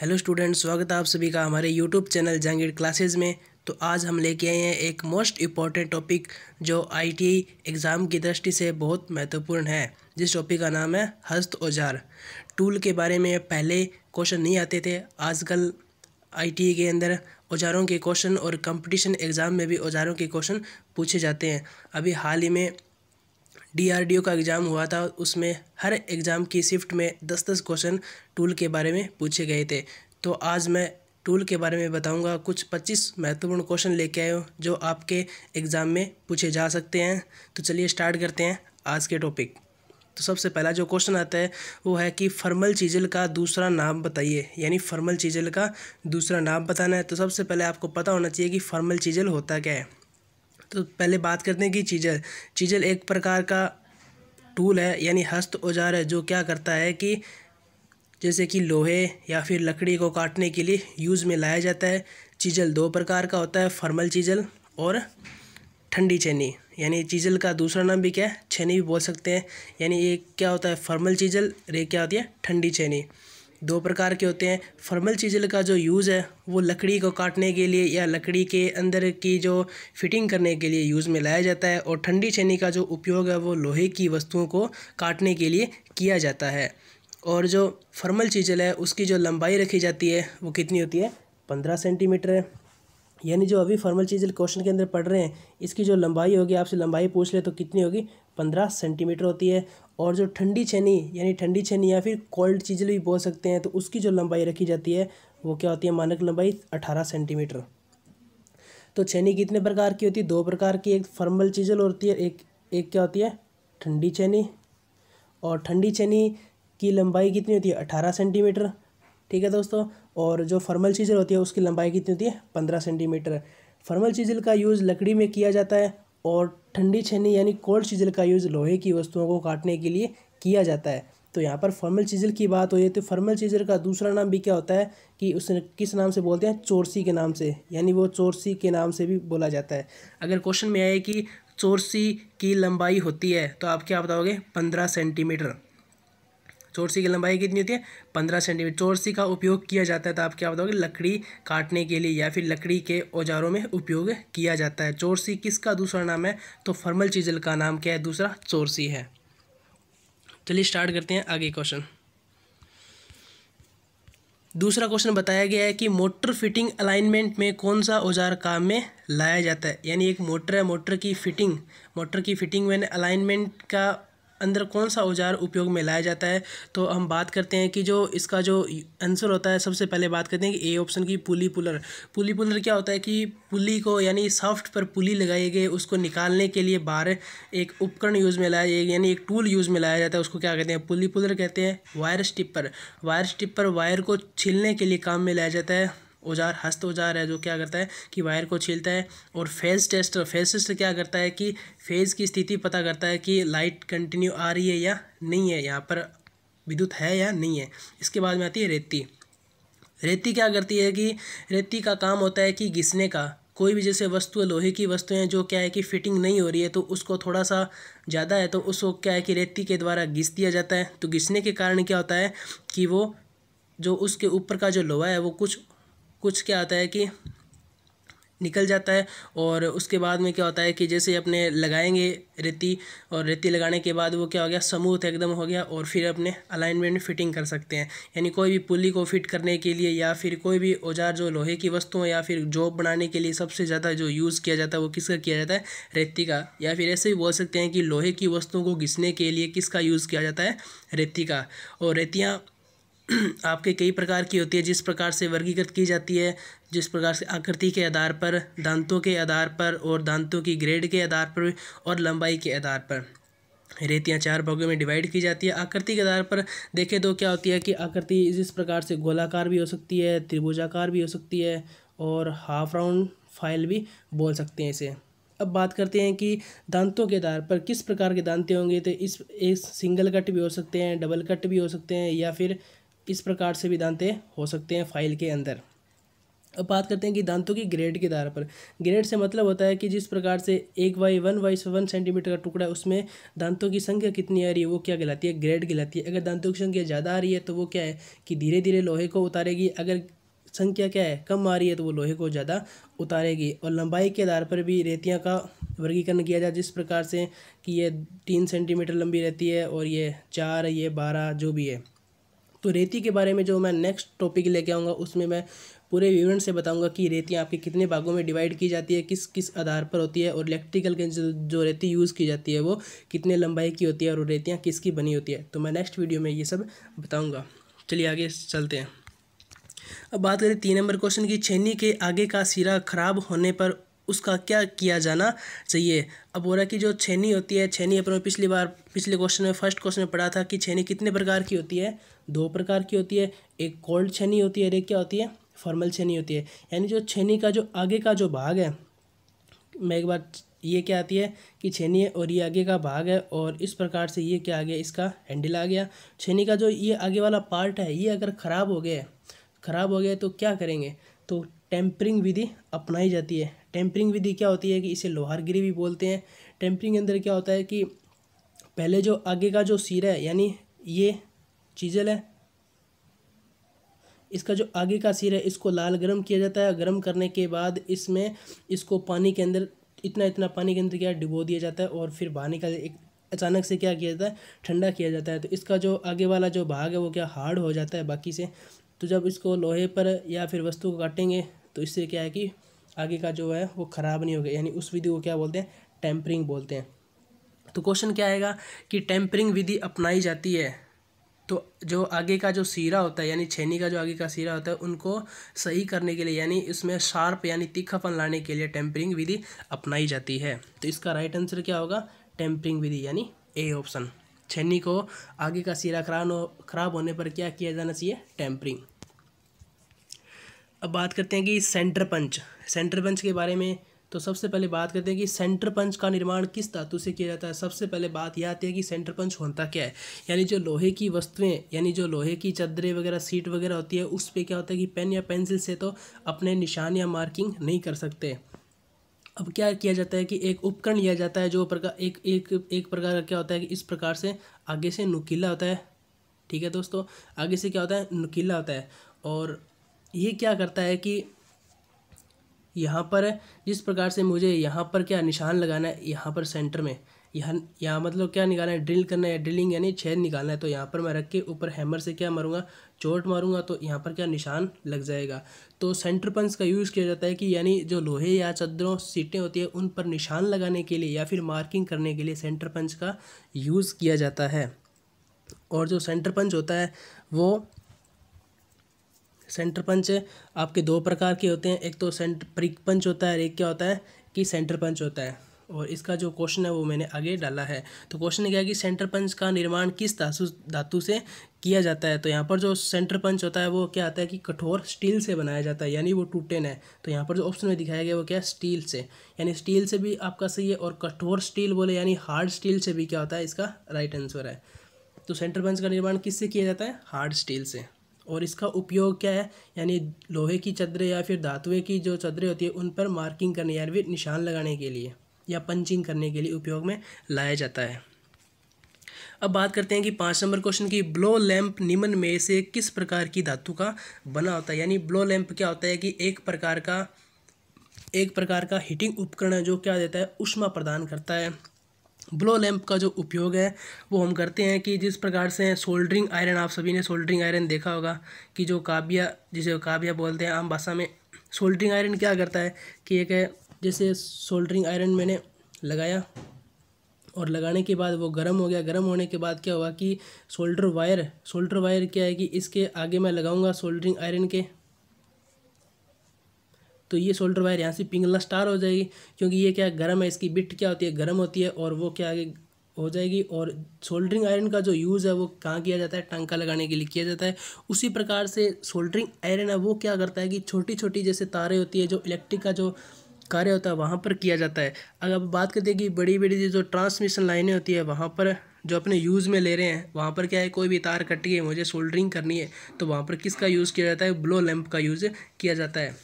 Hello student स्वागत है आप सभी का हमारे यूट्यूब चैनल जहांगीर क्लासेज में तो आज हम लेके आए हैं एक मोस्ट इम्पॉर्टेंट टॉपिक जो आईटीआई एग्ज़ाम की दृष्टि से बहुत महत्वपूर्ण है जिस टॉपिक का नाम है हस्त औजार टूल के बारे में पहले क्वेश्चन नहीं आते थे आजकल आई के अंदर औजारों के क्वेश्चन और कंपटीशन एग्ज़ाम में भी औजारों के क्वेश्चन पूछे जाते हैं अभी हाल ही में डीआरडीओ का एग्ज़ाम हुआ था उसमें हर एग्ज़ाम की शिफ्ट में दस दस क्वेश्चन टूल के बारे में पूछे गए थे तो आज मैं टूल के बारे में बताऊंगा कुछ 25 महत्वपूर्ण क्वेश्चन लेके आए हो जो आपके एग्ज़ाम में पूछे जा सकते हैं तो चलिए स्टार्ट करते हैं आज के टॉपिक तो सबसे पहला जो क्वेश्चन आता है वो है कि फर्मल चीजल का दूसरा नाम बताइए यानी फर्मल चीजल का दूसरा नाम बताना है तो सबसे पहले आपको पता होना चाहिए कि फर्मल चीजल होता क्या है तो पहले बात करते हैं कि चीजल चीजल एक प्रकार का टूल है यानी हस्त औजार है जो क्या करता है कि जैसे कि लोहे या फिर लकड़ी को काटने के लिए यूज़ में लाया जाता है चीजल दो प्रकार का होता है फर्मल चीजल और ठंडी छेनी यानी चीजल का दूसरा नाम भी क्या है छेनी भी बोल सकते हैं यानी एक क्या होता है फर्मल चीजल और एक क्या होती है ठंडी छेनी दो प्रकार के होते हैं फॉर्मल चीज़ल का जो यूज़ है वो लकड़ी को काटने के लिए या लकड़ी के अंदर की जो फिटिंग करने के लिए यूज़ में लाया जाता है और ठंडी छेनी का जो उपयोग है वो लोहे की वस्तुओं को काटने के लिए किया जाता है और जो फॉर्मल चीज़ल है उसकी जो लंबाई रखी जाती है वो कितनी होती है पंद्रह सेंटीमीटर है यानी जो अभी फॉर्मल चीजल क्वेश्चन के अंदर पढ़ रहे हैं इसकी जो लंबाई होगी आपसे लंबाई पूछ ले तो कितनी होगी पंद्रह सेंटीमीटर होती है और जो ठंडी छेनी यानी ठंडी छेनी या फिर कोल्ड चीज़ें भी बोल सकते हैं तो उसकी जो लंबाई रखी जाती है वो क्या होती है मानक लंबाई अठारह सेंटीमीटर तो छेनी कितने प्रकार की होती है दो प्रकार की एक फॉर्मल चीज़ल होती है एक एक क्या होती है ठंडी छेनी और ठंडी छेनी की लंबाई कितनी होती है अठारह सेंटीमीटर ठीक है दोस्तों और जो फर्मल चीज़ल होती है उसकी लंबाई कितनी होती है पंद्रह सेंटीमीटर फर्मल चीज़ल का यूज़ लकड़ी में किया जाता है और ठंडी छन्नी यानी कोल्ड चीज़ल का यूज़ लोहे की वस्तुओं को काटने के लिए किया जाता है तो यहाँ पर फॉर्मल चीज़ल की बात हो जाती है तो फॉर्मल चीज़ल का दूसरा नाम भी क्या होता है कि उस किस नाम से बोलते हैं चोरसी के नाम से यानी वो चोरसी के नाम से भी बोला जाता है अगर क्वेश्चन में आए कि चोरसी की लंबाई होती है तो आप क्या बताओगे पंद्रह सेंटीमीटर चोरसी की लंबाई कितनी होती है पंद्रह सेंटीमीटर चोरसी का उपयोग किया जाता है तो आप क्या बताओगे लकड़ी काटने के लिए या फिर लकड़ी के औजारों में उपयोग किया जाता है चोरसी किसका दूसरा नाम है तो फर्मल चीजल का नाम क्या है दूसरा चोरसी है चलिए स्टार्ट करते हैं आगे क्वेश्चन दूसरा क्वेश्चन बताया गया है कि मोटर फिटिंग अलाइनमेंट में कौन सा औजार काम में लाया जाता है यानी एक मोटर है मोटर की फिटिंग मोटर की फिटिंग में अलाइनमेंट का अंदर कौन सा औजार उपयोग में लाया जाता है तो हम बात करते हैं कि जो इसका जो आंसर होता है सबसे पहले बात करते हैं कि ए ऑप्शन की पुली पुलर पुली पुलर क्या होता है कि पुली को यानी सॉफ्ट पर पुली लगाई गई उसको निकालने के लिए बाहर एक उपकरण यूज़ में लाया यानी एक टूल यूज़ में लाया जाता है उसको क्या कहते हैं पुली पुलर कहते हैं wire stripper wire stripper wire को छीलने के लिए काम में लाया जाता है औजार हस्त औजार है जो क्या करता है कि वायर को छीलता है और फेज टेस्ट फेज टेस्ट क्या करता है कि फेज़ की स्थिति पता करता है कि लाइट कंटिन्यू आ रही है या नहीं है यहाँ पर विद्युत है या नहीं है इसके बाद में आती है रेती रेती क्या करती है कि रेती का काम होता है कि घिसने का कोई भी जैसे वस्तु लोहे की वस्तुएं जो क्या है कि फिटिंग नहीं हो रही है तो उसको थोड़ा सा ज़्यादा है तो उसको क्या है कि रेती के द्वारा घिस दिया जाता है तो घिसने के कारण क्या होता है कि वो जो उसके ऊपर का जो लोहा है वो कुछ कुछ क्या आता है कि निकल जाता है और उसके बाद में क्या होता है कि जैसे अपने लगाएंगे रेती और रेती लगाने के बाद वो क्या हो गया समूथ एकदम हो गया और फिर अपने अलाइनमेंट फिटिंग कर सकते हैं यानी कोई भी पुली को फिट करने के लिए या फिर कोई भी औजार जो लोहे की वस्तुओं या फिर जॉब बनाने के लिए सबसे ज़्यादा जो यूज़ किया जाता है वो किसका किया जाता है रेती का या फिर ऐसे भी बोल सकते हैं कि लोहे की वस्तुओं को घिसने के लिए किसका यूज़ किया जाता है रेती का और रेतियाँ आपके कई प्रकार की होती है जिस प्रकार से वर्गीकृत की जाती है जिस प्रकार से आकृति के आधार पर दांतों के आधार पर और दांतों की ग्रेड के आधार पर और लंबाई के आधार पर रेतियाँ चार भागों में डिवाइड की जाती है आकृति के आधार पर देखें तो क्या होती है कि आकृति जिस प्रकार से गोलाकार भी हो सकती है त्रिभुजाकार भी हो सकती है और हाफ राउंड फाइल भी बोल सकते हैं इसे अब बात करते हैं कि दांतों के आधार पर किस प्रकार के दांते होंगे तो इस एक सिंगल कट भी हो सकते हैं डबल कट भी हो सकते हैं या फिर इस प्रकार से भी दांते हो सकते हैं फाइल के अंदर अब बात करते हैं कि दांतों की ग्रेड के आधार पर ग्रेड से मतलब होता है कि जिस प्रकार से एक by one by one centimetre का टुकड़ा है उसमें दांतों की संख्या कितनी आ रही है वो क्या कहलाती है ग्रेड कहलाती है अगर दांतों की संख्या ज़्यादा आ रही है तो वो क्या है कि धीरे धीरे लोहे को उतारेगी अगर संख्या क्या है कम आ रही है तो वो लोहे को ज़्यादा उतारेगी और लंबाई के आधार पर भी रेतियाँ का वर्गीकरण किया जाए जिस प्रकार से कि ये तीन सेंटीमीटर लंबी रहती है और ये चार ये बारह जो भी है तो रेती के बारे में जो मैं नेक्स्ट टॉपिक लेके आऊँगा उसमें मैं पूरे विवरण से बताऊँगा कि रेतियाँ आपके कितने भागों में डिवाइड की जाती है किस किस आधार पर होती है और इलेक्ट्रिकल के जो रेती यूज़ की जाती है वो कितने लंबाई की होती है और रेतियाँ किसकी बनी होती है तो मैं नेक्स्ट वीडियो में ये सब बताऊँगा चलिए आगे चलते हैं अब बात करें तीन नंबर क्वेश्चन की छेनी के आगे का सिरा खराब होने पर उसका क्या किया जाना चाहिए अब बोला कि जो छेनी होती है छेनी अपन पिछली बार पिछले क्वेश्चन में फर्स्ट क्वेश्चन में पढ़ा था कि छेनी कितने प्रकार की होती है दो प्रकार की होती है एक कोल्ड छेनी होती है और एक क्या होती है फॉर्मल छेनी होती है यानी जो छेनी का जो आगे का जो भाग है मैं एक बार ये क्या आती है कि छेनी है और ये आगे का भाग है और इस प्रकार से ये क्या आ गया इसका हैंडल आ गया छेनी का जो ये आगे वाला पार्ट है ये अगर ख़राब हो गया ख़राब हो गया तो क्या करेंगे तो टेम्परिंग विधि अपनाई जाती है टेम्परिंग विधि क्या होती है कि इसे लोहारगिरी भी बोलते हैं टेम्परिंग के अंदर क्या होता है कि पहले जो आगे का जो सिरा है यानी ये चीजल है इसका जो आगे का सिर है इसको लाल गर्म किया जाता है गर्म करने के बाद इसमें इसको पानी के अंदर इतना इतना पानी के अंदर क्या डिबो दिया जाता है और फिर बाहर निकाल एक अचानक से क्या किया जाता है ठंडा किया जाता है तो इसका जो आगे वाला जो भाग है वो क्या हार्ड हो जाता है बाकी से तो जब इसको लोहे पर या फिर वस्तु को काटेंगे तो इससे क्या है कि आगे का जो है वो ख़राब नहीं हो गया यानी उस विधि को क्या बोलते हैं टैम्परिंग बोलते हैं तो क्वेश्चन क्या आएगा कि टेम्परिंग विधि अपनाई जाती है तो जो आगे का जो सीरा होता है यानी छेनी का जो आगे का सीरा होता है उनको सही करने के लिए यानी इसमें शार्प यानी तीखापन लाने के लिए टेम्परिंग विधि अपनाई जाती है तो इसका राइट आंसर क्या होगा टेम्परिंग विधि यानी ए ऑप्शन छेनी को आगे का सीरा खराब हो खराब होने पर क्या किया जाना चाहिए टेम्परिंग अब बात करते हैं कि सेंटर पंच सेंटर पंच के बारे में तो सबसे पहले बात करते हैं कि सेंटर पंच का निर्माण किस धातु से किया जाता है सबसे पहले बात यह आती है कि सेंटर पंच होता क्या है यानी जो लोहे की वस्तुएं यानी जो लोहे की चदरें वगैरह सीट वगैरह होती है उस पर क्या होता है कि पेन या पेंसिल से तो अपने निशान या मार्किंग नहीं कर सकते अब क्या किया जाता है कि एक उपकरण लिया जाता है जो प्रकार एक एक एक प्रकार का क्या होता है कि इस प्रकार से आगे से नुकीला होता है ठीक है दोस्तों आगे से क्या होता है नुकीला होता है और ये क्या करता है कि यहाँ पर है जिस प्रकार से मुझे यहाँ पर क्या निशान लगाना है यहाँ पर सेंटर में यहाँ यहाँ मतलब क्या निकालना है ड्रिल करना है ड्रिलिंग यानी छेद निकालना है तो यहाँ पर मैं रख के ऊपर हैमर से क्या मारूंगा चोट मारूंगा तो यहाँ पर क्या निशान लग जाएगा तो सेंटर पंच का यूज़ किया जाता है कि यानी जो लोहे या चद्दरों सीटें होती है उन पर निशान लगाने के लिए या फिर मार्किंग करने के लिए सेंटर पंच का यूज़ किया जाता है और जो सेंटर पंच होता है वो सेंटर पंच आपके दो प्रकार के होते हैं एक तो सेंटर प्रिक पंच होता है एक क्या होता है कि सेंटर पंच होता है और इसका जो क्वेश्चन है वो मैंने आगे डाला है तो क्वेश्चन क्या है कि सेंटर पंच का निर्माण किस धातु धातु से किया जाता है तो यहाँ पर जो सेंटर पंच होता है वो क्या आता है कि कठोर स्टील से बनाया जाता है यानी वो टूटे है तो यहाँ पर जो ऑप्शन में दिखाया गया वो क्या है स्टील से यानी स्टील से भी आपका सही है और कठोर स्टील बोले यानी हार्ड स्टील से भी क्या होता है इसका राइट आंसर है तो सेंटर पंच का निर्माण किससे किया जाता है हार्ड स्टील से और इसका उपयोग क्या है यानी लोहे की चदरें या फिर धातुएँ की जो चदरें होती है उन पर मार्किंग करने या फिर निशान लगाने के लिए या पंचिंग करने के लिए उपयोग में लाया जाता है अब बात करते हैं कि पाँच नंबर क्वेश्चन की ब्लो लैंप निम्न में से किस प्रकार की धातु का बना होता है यानी ब्लो लैंप क्या होता है कि एक प्रकार का एक प्रकार का हीटिंग उपकरण जो क्या देता है उष्मा प्रदान करता है ब्लो लैम्प का जो उपयोग है वो हम करते हैं कि जिस प्रकार से सोल्डरिंग आयरन आप सभी ने सोल्डरिंग आयरन देखा होगा कि जो काबिया जिसे काबिया बोलते हैं आम भाषा में सोल्डरिंग आयरन क्या करता है कि एक है जैसे सोल्डरिंग आयरन मैंने लगाया और लगाने के बाद वो गर्म हो गया गर्म होने के बाद क्या हुआ कि सोल्डर वायर सोल्डर वायर क्या है कि इसके आगे मैं लगाऊंगा सोल्डरिंग आयरन के तो ये सोल्डर वायर यहाँ से पिंगला स्टार हो जाएगी क्योंकि ये क्या गर्म है इसकी बिट क्या होती है गर्म होती है और वो क्या आगे हो जाएगी और सोल्डरिंग आयरन का जो यूज़ है वो कहाँ किया जाता है टांका लगाने के लिए किया जाता है उसी प्रकार से सोल्डरिंग आयरन है वो क्या करता है कि छोटी छोटी जैसे तारे होती है जो इलेक्ट्रिक का जो कार्य होता है वहाँ पर किया जाता है अगर आप बात करते हैं कि बड़ी बड़ी जो ट्रांसमिशन लाइनें होती है वहाँ पर जो अपने यूज़ में ले रहे हैं वहाँ पर क्या है कोई भी तार कट गई मुझे सोल्डरिंग करनी है तो वहाँ पर किसका यूज़ किया जाता है ब्लो लैम्प का यूज़ किया जाता है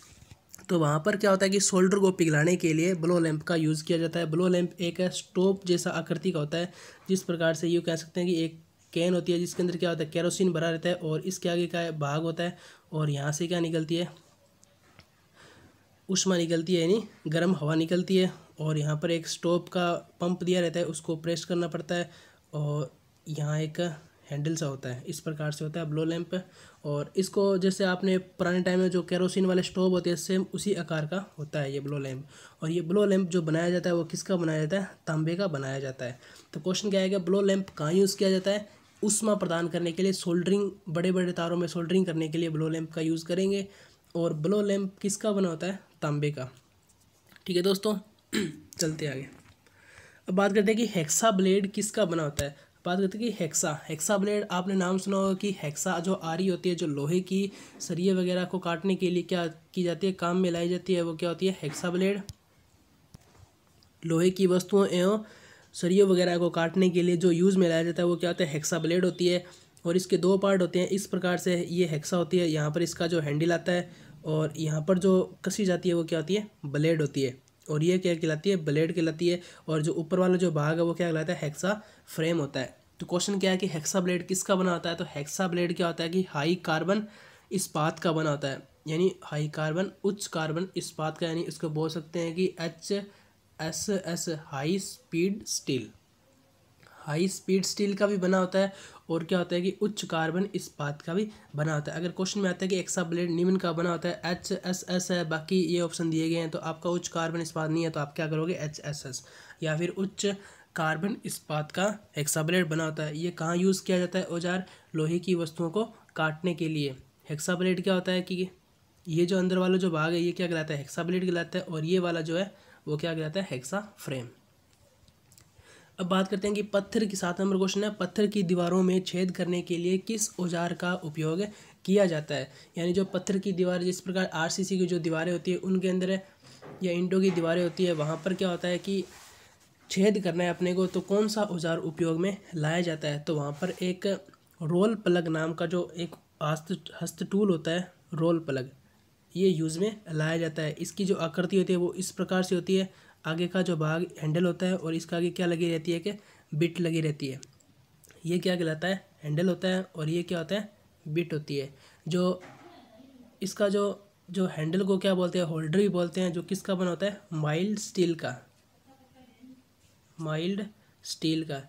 तो वहाँ पर क्या होता है कि शोल्डर को पिघलाने के लिए ब्लो लैंप का यूज़ किया जाता है ब्लो लैंप एक स्टोव जैसा आकृति का होता है जिस प्रकार से यू कह सकते हैं कि एक कैन होती है जिसके अंदर क्या होता है कैरोसिन भरा रहता है और इसके आगे का भाग होता है और यहाँ से क्या निकलती है उष्मा निकलती है यानी गर्म हवा निकलती है और यहाँ पर एक स्टोव का पंप दिया रहता है उसको प्रेस करना पड़ता है और यहाँ एक हैंडल सा होता है इस प्रकार से होता है ब्लो लैम्प और इसको जैसे आपने पुराने टाइम में जो केरोसिन वाले स्टोव होते हैं सेम उसी आकार का होता है ये ब्लो लैम्प और ये ब्लो लैम्प जो बनाया जाता है वो किसका बनाया जाता है तांबे का बनाया जाता है तो क्वेश्चन क्या आएगा ब्लो लैम्प कहाँ यूज़ किया जाता है उष्मा प्रदान करने के लिए सोल्डरिंग बड़े बड़े तारों में सोल्डरिंग करने के लिए ब्लो लैम्प का यूज़ करेंगे और ब्लो लैम्प किसका बना होता है तांबे का ठीक है दोस्तों चलते आगे अब बात करते हैं कि हेक्सा ब्लेड किसका बना होता है बात करते हैं कि हेक्सा हेक्सा ब्लेड आपने नाम सुना होगा कि हेक्सा जो आरी होती है जो लोहे की सरिये वगैरह को काटने के लिए क्या की जाती है काम में लाई जाती है वो क्या होती है हेक्सा ब्लेड लोहे की वस्तुओं एवं सरियों वगैरह को काटने के लिए जो यूज़ में लाया जाता है वो क्या होता है हेक्सा ब्लेड होती है और इसके दो पार्ट होते हैं इस प्रकार से ये हेक्सा होती है यहाँ पर इसका जो हैंडल आता है और यहाँ पर जो कसी जाती है वो क्या होती है ब्लेड होती है और ये क्या कहलाती है ब्लेड कहलाती है और जो ऊपर वाला जो भाग है वो क्या कहलाता है हेक्सा फ्रेम होता है तो क्वेश्चन क्या है कि हेक्सा ब्लेड किसका बना होता है तो हेक्सा ब्लेड क्या होता है कि हाई कार्बन इस्पात का बना होता है यानी हाई कार्बन उच्च कार्बन इस्पात का यानी इसको बोल सकते हैं कि H S S high speed steel high speed steel का भी बना होता है और क्या होता है कि उच्च कार्बन इस्पात का भी बना होता है अगर क्वेश्चन में आता है कि एक्सा ब्लेड निम्न का बना होता है एच एस एस है बाकी ये ऑप्शन दिए गए हैं तो आपका उच्च कार्बन इस्पात नहीं है तो आप क्या करोगे एच एस एस या फिर उच्च कार्बन इस्पात का ब्लेड बना होता है ये कहाँ यूज़ किया जाता है औजार लोहे की वस्तुओं को काटने के लिए हेक्सा ब्लेड क्या होता है कि ये जो अंदर वाला जो भाग है ये क्या कहलाता है हेक्सा ब्लेड कहलाता है और ये वाला जो है वो क्या कहलाता है हेक्सा फ्रेम अब बात करते हैं कि पत्थर की सात नंबर क्वेश्चन है पत्थर की दीवारों में छेद करने के लिए किस औजार का उपयोग किया जाता है यानी जो पत्थर की दीवार जिस प्रकार आरसीसी की जो दीवारें होती है उनके अंदर या इंडो की दीवारें होती है वहाँ पर क्या होता है कि छेद करना है अपने को तो कौन सा औजार उपयोग में लाया जाता है तो वहाँ पर एक रोल प्लग नाम का जो एक हस्त हस्त टूल होता है रोल प्लग ये यूज़ में लाया जाता है इसकी जो आकृति होती है वो इस प्रकार से होती है आगे का जो भाग हैंडल होता है और इसका आगे क्या लगी रहती है कि बिट लगी रहती है ये क्या कहलाता है हैंडल होता है और ये क्या होता है बिट होती है जो इसका जो जो हैंडल को क्या बोलते हैं होल्डर भी बोलते हैं जो किसका बना होता है माइल्ड स्टील का माइल्ड स्टील का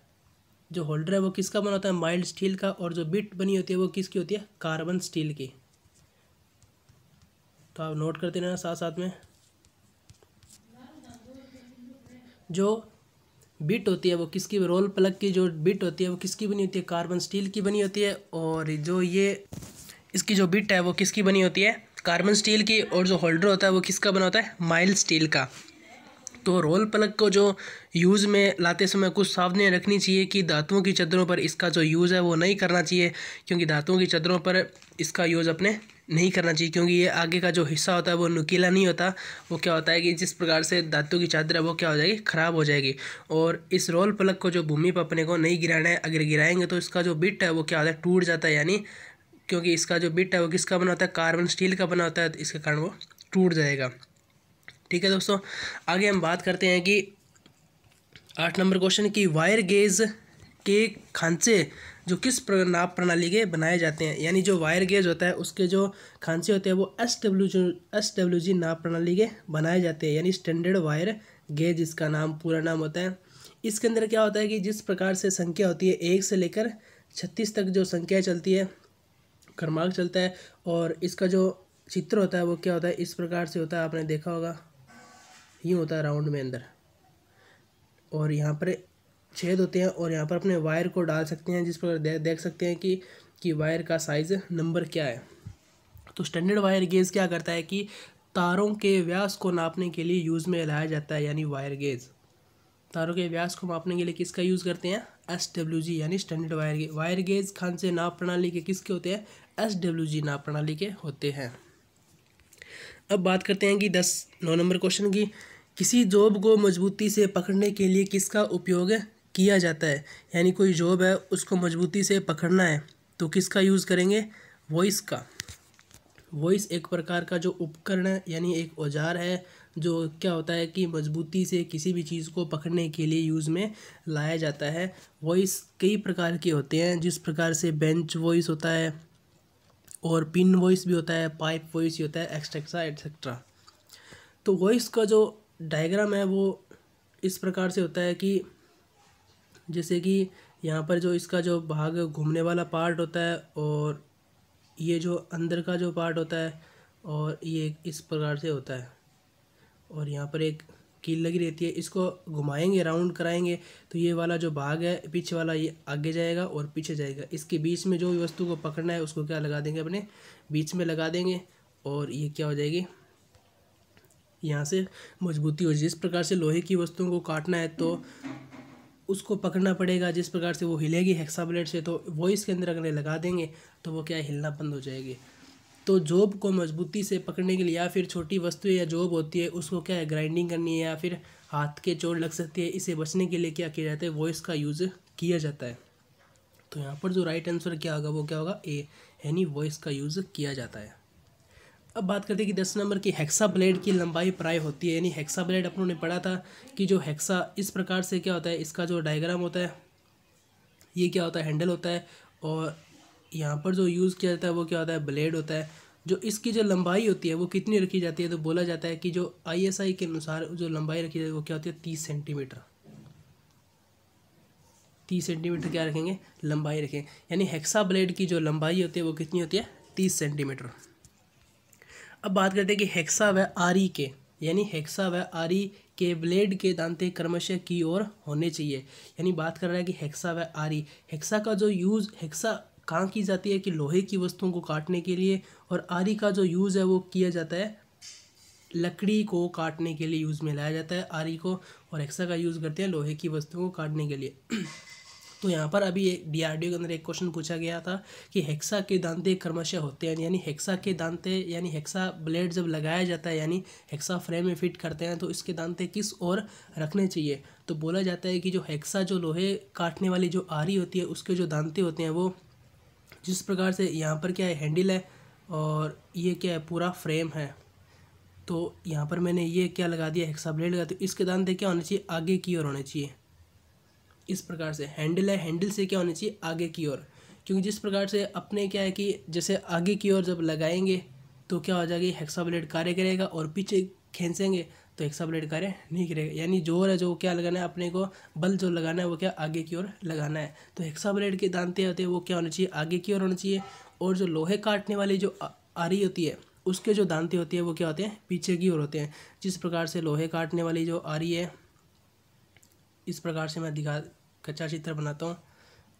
जो होल्डर है वो किसका बना होता है माइल्ड स्टील का और जो बिट बनी होती है वो किसकी होती है कार्बन स्टील की तो आप नोट करते रहना साथ साथ में जो बिट होती है वो किसकी रोल प्लग की जो बिट होती है वो किसकी बनी होती है कार्बन स्टील की बनी होती है और जो ये इसकी जो बिट है वो किसकी बनी होती है कार्बन स्टील की और जो होल्डर होता है वो किसका बना होता है माइल स्टील का तो रोल प्लग को जो यूज़ में लाते समय कुछ सावधानी रखनी चाहिए कि धातुओं की चदरों पर इसका जो यूज़ है वो नहीं करना चाहिए क्योंकि धातुओं की चदरों पर इसका यूज़ अपने नहीं करना चाहिए क्योंकि ये आगे का जो हिस्सा होता है वो नुकीला नहीं होता वो क्या होता है कि जिस प्रकार से धातु की चादर है वो क्या हो जाएगी ख़राब हो जाएगी और इस रोल प्लग को जो भूमि पर अपने को नहीं गिराना है अगर गिराएंगे तो इसका जो बिट है वो क्या होता है टूट जाता है यानी क्योंकि इसका जो बिट है वो किसका बना होता है कार्बन स्टील का बना होता है तो इसके कारण वो टूट जाएगा ठीक है दोस्तों आगे हम बात करते हैं कि आठ नंबर क्वेश्चन की वायर गेज के खांचे जो किस नाप प्रणाली के बनाए जाते हैं यानी जो वायर गेज होता है उसके जो खांचे होते हैं वो एस डब्ल्यू जो एस डब्ल्यू जी नाप प्रणाली के बनाए जाते हैं यानी स्टैंडर्ड वायर गेज इसका नाम पूरा नाम होता है इसके अंदर क्या होता है कि जिस प्रकार से संख्या होती है एक से लेकर छत्तीस तक जो संख्या चलती है क्रमांक चलता है और इसका जो चित्र होता है वो क्या होता है इस प्रकार से होता है आपने देखा होगा यूँ होता है राउंड में अंदर और यहाँ पर छेद होते हैं और यहाँ पर अपने वायर को डाल सकते हैं जिस पर दे, देख सकते हैं कि कि वायर का साइज़ नंबर क्या है तो स्टैंडर्ड वायर गेज क्या करता है कि तारों के व्यास को नापने के लिए यूज़ में लाया जाता है यानी वायर गेज तारों के व्यास को मापने के लिए किसका यूज़ करते हैं एस डब्ल्यू जी यानी standard wire gauge wire gauge खान से नाप प्रणाली के किसके होते हैं एस डब्ल्यू जी नाप प्रणाली के होते हैं अब बात करते हैं कि दस नौ नंबर क्वेश्चन की किसी जॉब को मजबूती से पकड़ने के लिए किसका उपयोग किया जाता है यानी कोई जॉब है उसको मजबूती से पकड़ना है तो किसका यूज़ करेंगे वॉइस का वॉइस एक प्रकार का जो उपकरण है यानी एक औजार है जो क्या होता है कि मजबूती से किसी भी चीज़ को पकड़ने के लिए यूज़ में लाया जाता है वॉइस कई प्रकार के होते हैं जिस प्रकार से बेंच वॉइस होता है और पिन वॉइस भी होता है पाइप वॉइस भी होता है एक्सट्रेक्सा एक्सेट्रा तो वॉइस का जो डायग्राम है वो इस प्रकार से होता है कि जैसे कि यहाँ पर जो इसका जो भाग घूमने वाला पार्ट होता है और ये जो अंदर का जो पार्ट होता है और ये इस प्रकार से होता है और यहाँ पर एक कील लगी रहती है इसको घुमाएंगे राउंड कराएंगे तो ये वाला जो भाग है पीछे वाला ये आगे जाएगा और पीछे जाएगा इसके बीच में जो भी वस्तु को पकड़ना है उसको क्या लगा देंगे अपने बीच में लगा देंगे और ये क्या हो जाएगी यहाँ से मजबूती हो जिस प्रकार से लोहे की वस्तुओं को काटना है तो उसको पकड़ना पड़ेगा जिस प्रकार से वो हिलेगी हेक्सा ब्लेड से तो वॉइस के अंदर अगर लगा देंगे तो वो क्या हिलना बंद हो जाएगी तो जॉब को मजबूती से पकड़ने के लिए या फिर छोटी वस्तु या जॉब होती है उसको क्या है ग्राइंडिंग करनी है या फिर हाथ के चोट लग सकती है इसे बचने के लिए क्या किया जाता है वॉइस का यूज़ किया जाता है तो यहाँ पर जो राइट आंसर क्या होगा वो क्या होगा ए यानी वॉइस का यूज़ किया जाता है अब बात करते हैं कि दस नंबर की हेक्सा ब्लेड की लंबाई प्राय होती है यानी हेक्सा ब्लेड अपनों ने पढ़ा था कि जो हेक्सा इस प्रकार से क्या होता है इसका जो डायग्राम होता है ये क्या होता है हैंडल होता है और यहाँ पर जो यूज़ किया जाता है वो क्या होता है ब्लेड होता है जो इसकी जो लंबाई होती है वो कितनी रखी जाती है तो बोला जाता है कि जो आई के अनुसार जो लंबाई रखी जाती है वो क्या होती है तीस सेंटीमीटर तीस सेंटीमीटर क्या रखेंगे लंबाई रखें यानी हेक्सा ब्लेड की जो लंबाई होती है वो कितनी होती है तीस सेंटीमीटर अब बात करते हैं कि हेक्सा व आरी के यानी हेक्सा व आरी के ब्लेड के दांते क्रमशः की ओर होने चाहिए यानी बात कर रहा है कि हेक्सा व आरी हेक्सा का जो यूज़ हेक्सा कहाँ की जाती है कि लोहे की वस्तुओं को काटने के लिए और आरी का जो यूज़ है वो किया जाता है लकड़ी को काटने के लिए यूज़ में लाया जाता है आरी को और हेक्सा का यूज़ करते हैं लोहे की वस्तुओं को काटने के लिए तो यहाँ पर अभी एक डी के अंदर एक क्वेश्चन पूछा गया था कि हेक्सा के दांते क्रमशः होते हैं यानी हेक्सा के दांते यानी हेक्सा ब्लेड जब लगाया जाता है यानी हेक्सा फ्रेम में फिट करते हैं तो इसके दांते किस ओर रखने चाहिए तो बोला जाता है कि जो हेक्सा जो लोहे काटने वाली जो आरी होती है उसके जो दांते होते हैं वो जिस प्रकार से यहाँ पर क्या है हैंडल है और ये क्या है पूरा फ्रेम है तो यहाँ पर मैंने ये क्या लगा दिया हेक्सा ब्लेड का तो इसके दांते क्या होने चाहिए आगे की ओर होने चाहिए इस प्रकार से हैंडल है हैंडल से क्या होनी चाहिए आगे की ओर क्योंकि जिस प्रकार से अपने क्या है कि जैसे आगे की ओर जब लगाएंगे तो क्या हो जाएगी हेक्सा ब्लेड कार्य करेगा और पीछे खींचेंगे तो हेक्सा ब्लेड कार्य नहीं करेगा यानी जोर है जो क्या लगाना है अपने को बल जो लगाना है वो क्या आगे की ओर लगाना है तो हेक्सा ब्लेड के दांते होते हैं वो क्या होना चाहिए आगे की ओर होना चाहिए और जो लोहे काटने वाली जो आरी होती है उसके जो दांते होते हैं वो क्या होते हैं पीछे की ओर होते हैं जिस प्रकार से लोहे काटने वाली जो आरी है इस प्रकार से मैं दिखा कच्चा चित्र बनाता हूँ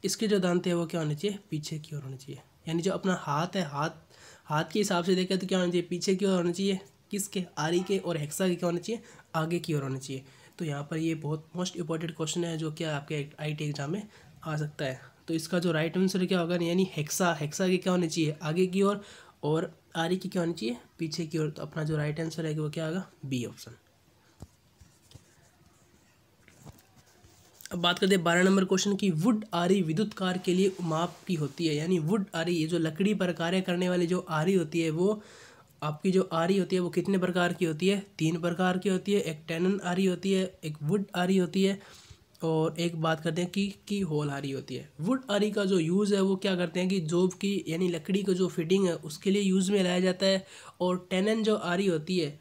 इसके जो दांत है वो क्या होने चाहिए पीछे की ओर होने चाहिए यानी जो अपना हाथ है हाथ हाथ के हिसाब से देखें तो क्या होना चाहिए पीछे की ओर होना चाहिए किसके आरी के और हेक्सा के क्या होने चाहिए आगे की ओर होने चाहिए तो यहाँ पर ये बहुत मोस्ट इंपॉर्टेंट क्वेश्चन है जो क्या आपके आई टी एग्जाम में आ सकता है तो इसका जो राइट आंसर क्या होगा यानी हेक्सा हेक्सा के क्या होने चाहिए आगे की ओर और, और आरी की क्या होनी चाहिए पीछे की ओर तो अपना जो राइट आंसर है वो क्या होगा बी ऑप्शन अब बात करते हैं बारह नंबर क्वेश्चन की वुड आरी विद्युत कार के लिए माप की होती है यानी वुड आरी ये जो लकड़ी पर कार्य करने वाली जो आरी होती है वो आपकी जो आरी होती है वो कितने प्रकार की होती है तीन प्रकार की होती है एक टेनन आरी होती है एक वुड आरी होती है और एक बात करते हैं कि की होल आरी होती है वुड आरी का जो यूज़ है वो क्या करते हैं कि जोब की यानी लकड़ी का जो फिटिंग है उसके लिए यूज़ में लाया जाता है और टेनन जो आरी होती है